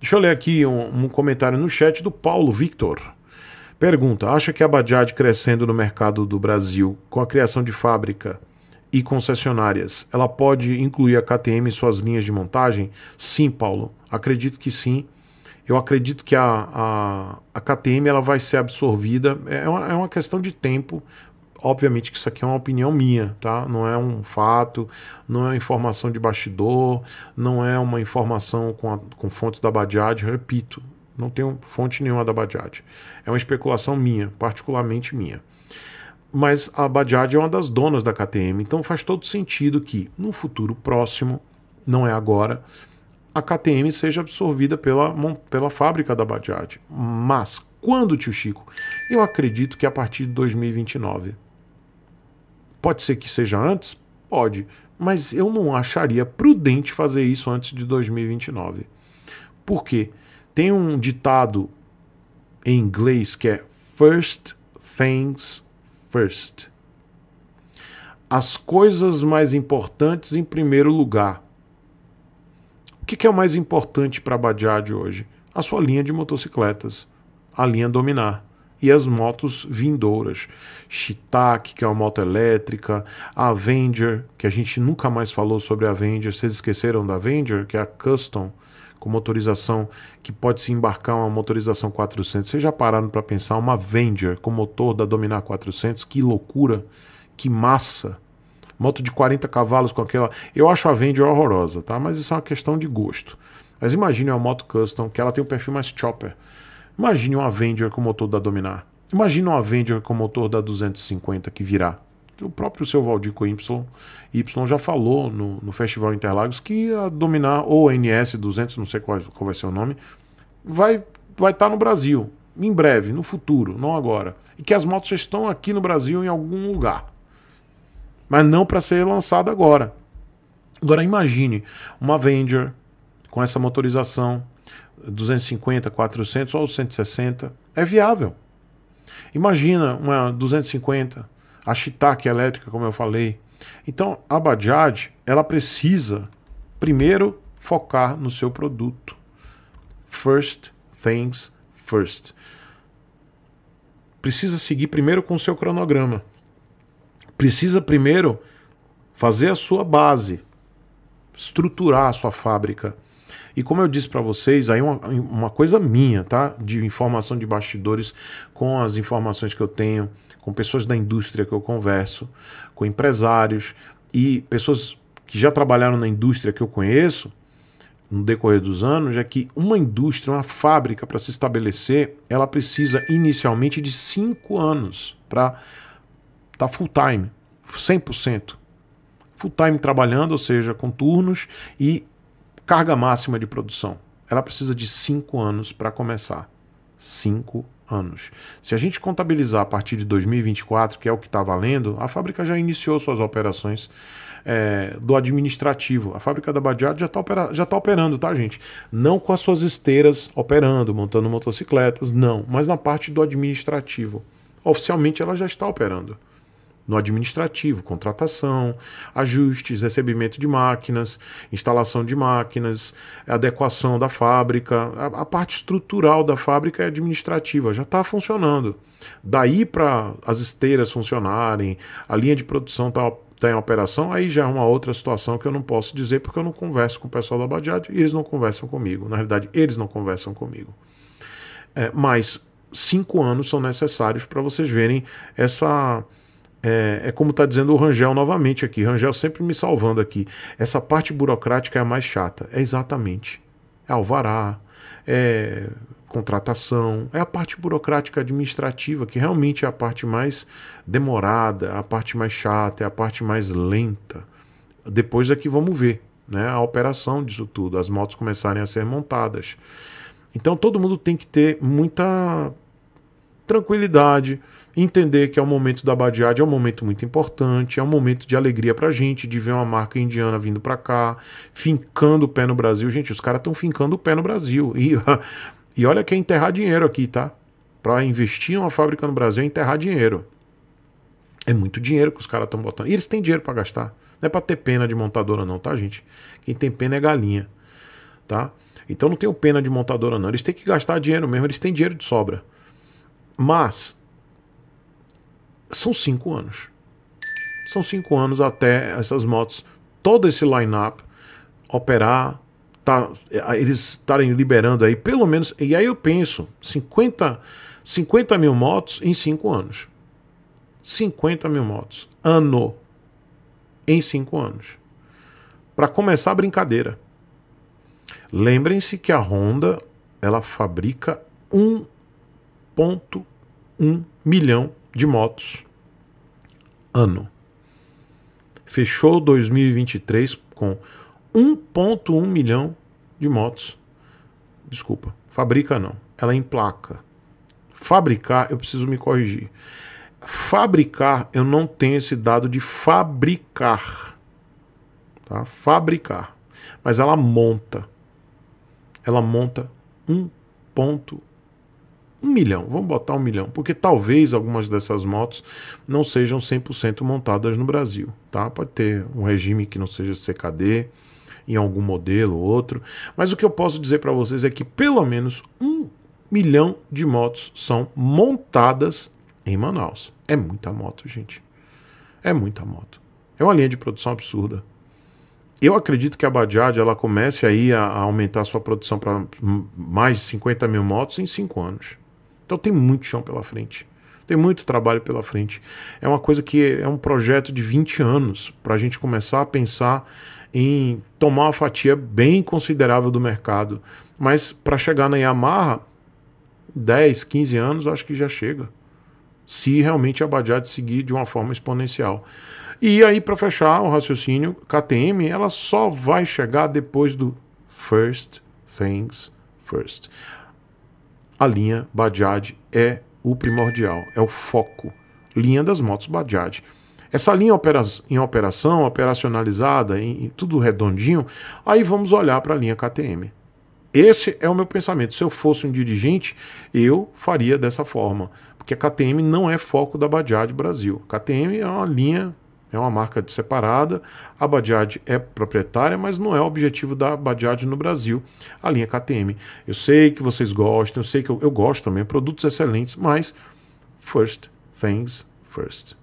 Deixa eu ler aqui um, um comentário no chat do Paulo Victor. Pergunta: acha que a Bajaj crescendo no mercado do Brasil com a criação de fábrica e concessionárias, ela pode incluir a KTM em suas linhas de montagem? Sim, Paulo, acredito que sim. Eu acredito que a, a, a KTM ela vai ser absorvida, é uma, é uma questão de tempo, obviamente que isso aqui é uma opinião minha, tá? Não é um fato, não é informação de bastidor, não é uma informação com, a, com fontes da Badiad, repito, não tenho fonte nenhuma da Badiad. É uma especulação minha, particularmente minha. Mas a Badiad é uma das donas da KTM, então faz todo sentido que no futuro próximo, não é agora, a KTM seja absorvida pela, pela fábrica da Badiad. Mas quando, tio Chico? Eu acredito que a partir de 2029. Pode ser que seja antes? Pode, mas eu não acharia prudente fazer isso antes de 2029. Por quê? Tem um ditado em inglês que é first things first. As coisas mais importantes em primeiro lugar. O que é o mais importante para a Bajaj hoje? A sua linha de motocicletas, a linha Dominar e as motos vindouras. Shiitake, que é uma moto elétrica, a Avenger, que a gente nunca mais falou sobre a Avenger, vocês esqueceram da Avenger, que é a Custom, com motorização que pode se embarcar uma motorização 400. Vocês já pararam para pensar uma Avenger com motor da Dominar 400? Que loucura, que massa. Moto de 40 cavalos com aquela. Eu acho a Avenger horrorosa, tá? Mas isso é uma questão de gosto. Mas imagine uma moto custom que ela tem um perfil mais chopper Imagine uma Avenger com o motor da Dominar. Imagine uma Avenger com o motor da 250 que virá. O próprio seu Valdir com y, já falou no, no Festival Interlagos que a Dominar ou NS 200, não sei qual, qual vai ser o nome, vai vai estar tá no Brasil em breve, no futuro, não agora. E que as motos já estão aqui no Brasil em algum lugar. Mas não para ser lançada agora. Agora imagine uma Avenger com essa motorização, 250, 400 ou 160. É viável. Imagina uma 250, a Chitake elétrica, como eu falei. Então, a Bajaj, ela precisa primeiro focar no seu produto. First things first. Precisa seguir primeiro com o seu cronograma. Precisa primeiro fazer a sua base, estruturar a sua fábrica e como eu disse para vocês, aí uma, uma coisa minha, tá? De informação de bastidores com as informações que eu tenho, com pessoas da indústria que eu converso, com empresários e pessoas que já trabalharam na indústria que eu conheço, no decorrer dos anos é que uma indústria, uma fábrica para se estabelecer, ela precisa inicialmente de cinco anos para estar tá full time, 100%. Full time trabalhando, ou seja, com turnos e Carga máxima de produção. Ela precisa de 5 anos para começar. 5 anos. Se a gente contabilizar a partir de 2024, que é o que está valendo, a fábrica já iniciou suas operações é, do administrativo. A fábrica da Badiad já está opera, tá operando, tá, gente? Não com as suas esteiras operando, montando motocicletas, não, mas na parte do administrativo. Oficialmente ela já está operando no administrativo, contratação, ajustes, recebimento de máquinas, instalação de máquinas, adequação da fábrica. A, a parte estrutural da fábrica é administrativa, já está funcionando. Daí para as esteiras funcionarem, a linha de produção está tá em operação, aí já é uma outra situação que eu não posso dizer porque eu não converso com o pessoal da Badiad e eles não conversam comigo. Na realidade, eles não conversam comigo. É, mas cinco anos são necessários para vocês verem essa é, é como está dizendo o Rangel novamente aqui, Rangel sempre me salvando aqui. Essa parte burocrática é a mais chata. É exatamente. É alvará, é contratação, é a parte burocrática administrativa, que realmente é a parte mais demorada, a parte mais chata, é a parte mais lenta. Depois daqui é vamos ver né, a operação disso tudo, as motos começarem a ser montadas. Então todo mundo tem que ter muita tranquilidade, entender que é o momento da Badiade, é um momento muito importante, é um momento de alegria pra gente, de ver uma marca indiana vindo pra cá, fincando o pé no Brasil. Gente, os caras estão fincando o pé no Brasil. E, e olha que é enterrar dinheiro aqui, tá? Pra investir em uma fábrica no Brasil é enterrar dinheiro. É muito dinheiro que os caras estão botando. E eles têm dinheiro para gastar. Não é pra ter pena de montadora, não, tá, gente? Quem tem pena é galinha, tá? Então não tenho pena de montadora, não. Eles têm que gastar dinheiro mesmo, eles têm dinheiro de sobra. Mas são cinco anos. São cinco anos até essas motos, todo esse line-up operar, tá, eles estarem liberando aí pelo menos. E aí eu penso: 50, 50 mil motos em cinco anos. 50 mil motos ano em cinco anos. Para começar a brincadeira. Lembrem-se que a Honda ela fabrica um 1,1 milhão de motos ano. Fechou 2023 com 1,1 milhão de motos. Desculpa, fabrica não, ela é emplaca. Fabricar, eu preciso me corrigir. Fabricar, eu não tenho esse dado de fabricar. Tá? Fabricar. Mas ela monta. Ela monta 1,1 um milhão, vamos botar um milhão, porque talvez algumas dessas motos não sejam 100% montadas no Brasil, tá? Pode ter um regime que não seja CKD em algum modelo ou outro, mas o que eu posso dizer para vocês é que pelo menos um milhão de motos são montadas em Manaus. É muita moto, gente. É muita moto. É uma linha de produção absurda. Eu acredito que a Bajaj ela comece aí a, aumentar sua produção para mais de 50 mil motos em 5 anos. Então tem muito chão pela frente. Tem muito trabalho pela frente. É uma coisa que é um projeto de 20 anos para a gente começar a pensar em tomar uma fatia bem considerável do mercado. Mas para chegar na Yamaha, 10, 15 anos, acho que já chega. Se realmente a Bajaj seguir de uma forma exponencial. E aí, para fechar o raciocínio, KTM ela só vai chegar depois do first things first a linha Bajaj é o primordial, é o foco. Linha das motos Bajaj. Essa linha em operação, operacionalizada, em, tudo redondinho, aí vamos olhar para a linha KTM. Esse é o meu pensamento. Se eu fosse um dirigente, eu faria dessa forma. Porque a KTM não é foco da Bajaj Brasil. A KTM é uma linha é uma marca separada. A Bajaj é proprietária, mas não é o objetivo da Bajaj no Brasil, a linha KTM. Eu sei que vocês gostam, eu sei que eu, eu gosto também, produtos excelentes, mas first things first.